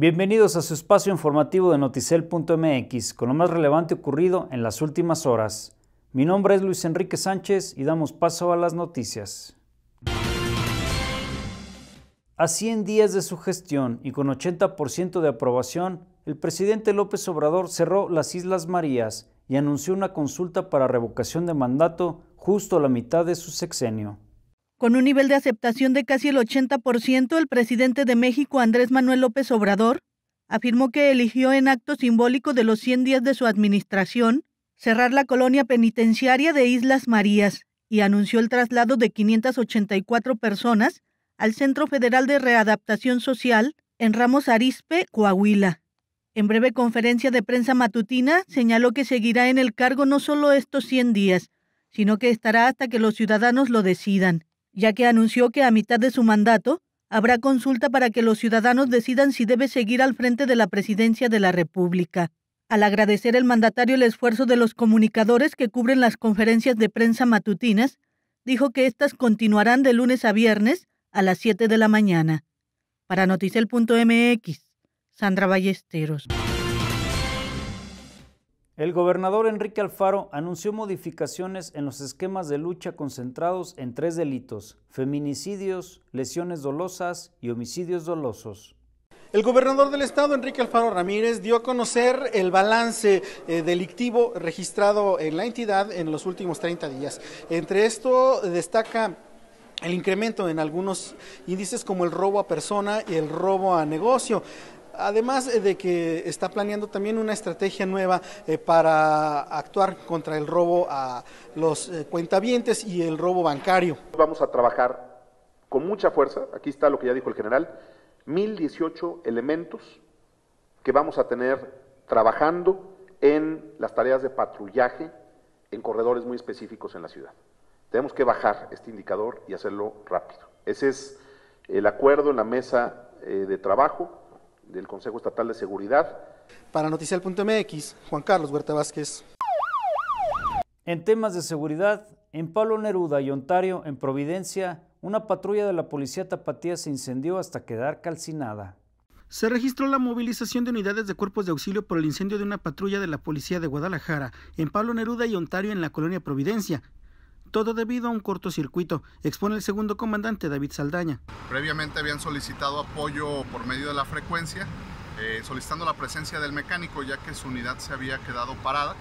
Bienvenidos a su espacio informativo de noticel.mx con lo más relevante ocurrido en las últimas horas. Mi nombre es Luis Enrique Sánchez y damos paso a las noticias. A 100 días de su gestión y con 80% de aprobación, el presidente López Obrador cerró las Islas Marías y anunció una consulta para revocación de mandato justo a la mitad de su sexenio. Con un nivel de aceptación de casi el 80%, el presidente de México, Andrés Manuel López Obrador, afirmó que eligió en acto simbólico de los 100 días de su administración cerrar la colonia penitenciaria de Islas Marías y anunció el traslado de 584 personas al Centro Federal de Readaptación Social en Ramos Arizpe, Coahuila. En breve conferencia de prensa matutina señaló que seguirá en el cargo no solo estos 100 días, sino que estará hasta que los ciudadanos lo decidan ya que anunció que a mitad de su mandato habrá consulta para que los ciudadanos decidan si debe seguir al frente de la presidencia de la República. Al agradecer el mandatario el esfuerzo de los comunicadores que cubren las conferencias de prensa matutinas, dijo que éstas continuarán de lunes a viernes a las 7 de la mañana. Para noticel.mx, Sandra Ballesteros. El gobernador Enrique Alfaro anunció modificaciones en los esquemas de lucha concentrados en tres delitos, feminicidios, lesiones dolosas y homicidios dolosos. El gobernador del estado, Enrique Alfaro Ramírez, dio a conocer el balance eh, delictivo registrado en la entidad en los últimos 30 días. Entre esto destaca el incremento en algunos índices como el robo a persona y el robo a negocio además eh, de que está planeando también una estrategia nueva eh, para actuar contra el robo a los eh, cuentavientes y el robo bancario. Vamos a trabajar con mucha fuerza, aquí está lo que ya dijo el general, 1018 elementos que vamos a tener trabajando en las tareas de patrullaje en corredores muy específicos en la ciudad. Tenemos que bajar este indicador y hacerlo rápido. Ese es el acuerdo en la mesa de trabajo del Consejo Estatal de Seguridad. Para Noticial.mx, Juan Carlos Huerta Vázquez. En temas de seguridad, en Pablo Neruda y Ontario, en Providencia, una patrulla de la policía tapatía se incendió hasta quedar calcinada. Se registró la movilización de unidades de cuerpos de auxilio por el incendio de una patrulla de la policía de Guadalajara, en Pablo Neruda y Ontario, en la colonia Providencia, todo debido a un cortocircuito, expone el segundo comandante David Saldaña. Previamente habían solicitado apoyo por medio de la frecuencia, eh, solicitando la presencia del mecánico ya que su unidad se había quedado parada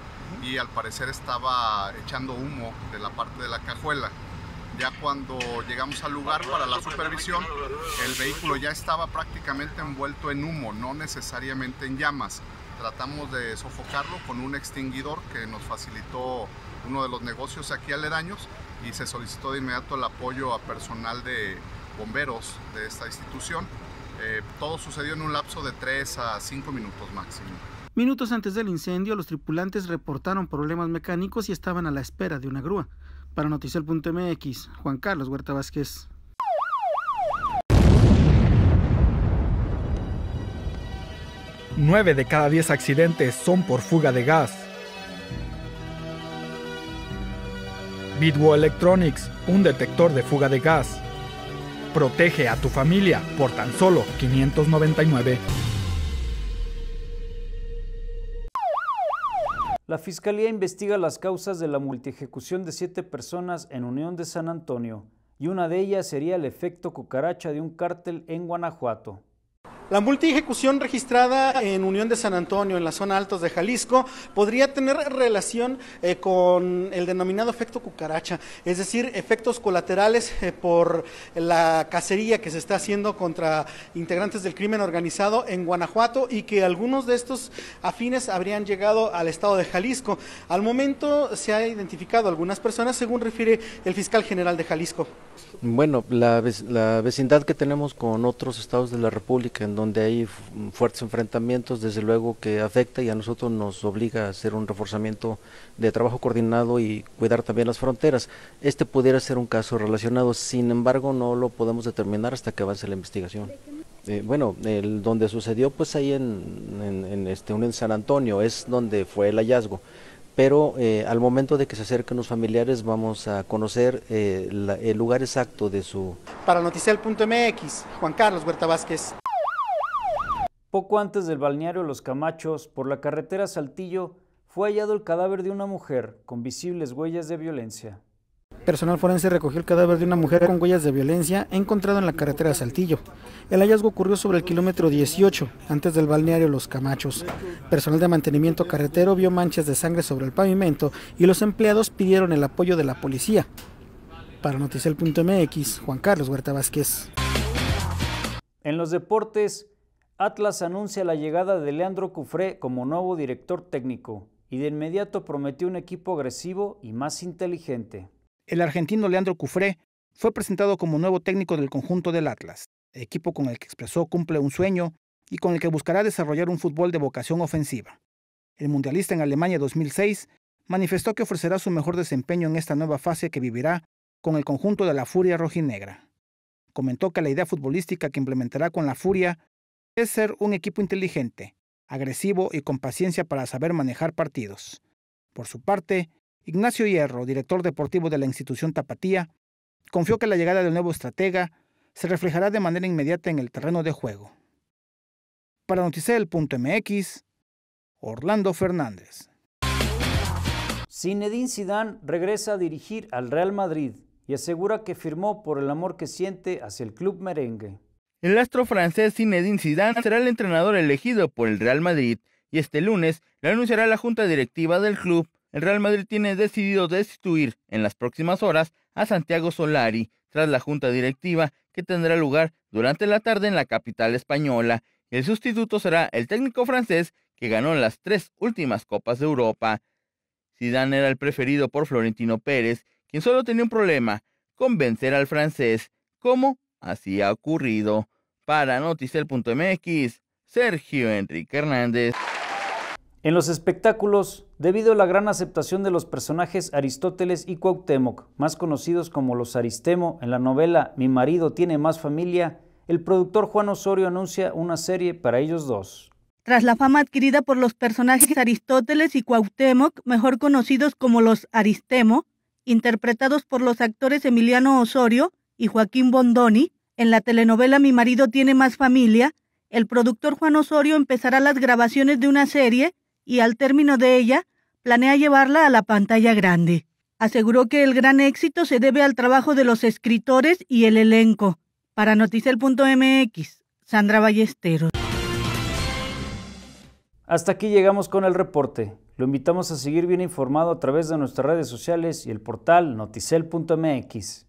y al parecer estaba echando humo de la parte de la cajuela. Ya cuando llegamos al lugar para la supervisión, el vehículo ya estaba prácticamente envuelto en humo, no necesariamente en llamas tratamos de sofocarlo con un extinguidor que nos facilitó uno de los negocios aquí aledaños y se solicitó de inmediato el apoyo a personal de bomberos de esta institución. Eh, todo sucedió en un lapso de 3 a 5 minutos máximo. Minutos antes del incendio, los tripulantes reportaron problemas mecánicos y estaban a la espera de una grúa. Para Noticiel.mx, Juan Carlos Huerta Vázquez. 9 de cada 10 accidentes son por fuga de gas. Bitwo Electronics, un detector de fuga de gas. Protege a tu familia por tan solo 599. La Fiscalía investiga las causas de la multiejecución de siete personas en Unión de San Antonio, y una de ellas sería el efecto cucaracha de un cártel en Guanajuato. La multijecución registrada en Unión de San Antonio, en la zona altos de Jalisco, podría tener relación eh, con el denominado efecto cucaracha, es decir, efectos colaterales eh, por la cacería que se está haciendo contra integrantes del crimen organizado en Guanajuato y que algunos de estos afines habrían llegado al estado de Jalisco. Al momento se ha identificado algunas personas, según refiere el fiscal general de Jalisco. Bueno, la, la vecindad que tenemos con otros estados de la República, en donde hay fuertes enfrentamientos, desde luego que afecta y a nosotros nos obliga a hacer un reforzamiento de trabajo coordinado y cuidar también las fronteras. Este pudiera ser un caso relacionado, sin embargo no lo podemos determinar hasta que avance la investigación. Eh, bueno, el, donde sucedió pues ahí en, este, en San Antonio es donde fue el hallazgo pero eh, al momento de que se acerquen los familiares vamos a conocer eh, el lugar exacto de su... Para Noticel.mx, Juan Carlos Huerta Vázquez. Poco antes del balneario Los Camachos, por la carretera Saltillo, fue hallado el cadáver de una mujer con visibles huellas de violencia. Personal forense recogió el cadáver de una mujer con huellas de violencia encontrado en la carretera Saltillo. El hallazgo ocurrió sobre el kilómetro 18, antes del balneario Los Camachos. Personal de mantenimiento carretero vio manchas de sangre sobre el pavimento y los empleados pidieron el apoyo de la policía. Para Noticiel.mx, Juan Carlos Huerta Vázquez. En los deportes, Atlas anuncia la llegada de Leandro Cufré como nuevo director técnico y de inmediato prometió un equipo agresivo y más inteligente. El argentino Leandro Cufré fue presentado como nuevo técnico del conjunto del Atlas, equipo con el que expresó cumple un sueño y con el que buscará desarrollar un fútbol de vocación ofensiva. El mundialista en Alemania 2006 manifestó que ofrecerá su mejor desempeño en esta nueva fase que vivirá con el conjunto de la Furia Rojinegra. Comentó que la idea futbolística que implementará con la Furia es ser un equipo inteligente, agresivo y con paciencia para saber manejar partidos. Por su parte, Ignacio Hierro, director deportivo de la institución Tapatía, confió que la llegada del nuevo estratega se reflejará de manera inmediata en el terreno de juego. Para Noticel.mx, Orlando Fernández. Zinedine Zidane regresa a dirigir al Real Madrid y asegura que firmó por el amor que siente hacia el club merengue. El astro francés Zinedine Zidane será el entrenador elegido por el Real Madrid y este lunes lo anunciará la junta directiva del club. El Real Madrid tiene decidido destituir en las próximas horas a Santiago Solari tras la junta directiva que tendrá lugar durante la tarde en la capital española. El sustituto será el técnico francés que ganó las tres últimas Copas de Europa. Zidane era el preferido por Florentino Pérez, quien solo tenía un problema, convencer al francés, ¿Cómo? así ha ocurrido. Para Noticel.mx, Sergio Enrique Hernández. En los espectáculos, debido a la gran aceptación de los personajes Aristóteles y Cuauhtémoc, más conocidos como los Aristemo en la novela Mi marido tiene más familia, el productor Juan Osorio anuncia una serie para ellos dos. Tras la fama adquirida por los personajes Aristóteles y Cuauhtémoc, mejor conocidos como los Aristemo, interpretados por los actores Emiliano Osorio y Joaquín Bondoni, en la telenovela Mi marido tiene más familia, el productor Juan Osorio empezará las grabaciones de una serie y al término de ella planea llevarla a la pantalla grande. Aseguró que el gran éxito se debe al trabajo de los escritores y el elenco. Para noticel.mx, Sandra Ballesteros. Hasta aquí llegamos con el reporte. Lo invitamos a seguir bien informado a través de nuestras redes sociales y el portal noticel.mx.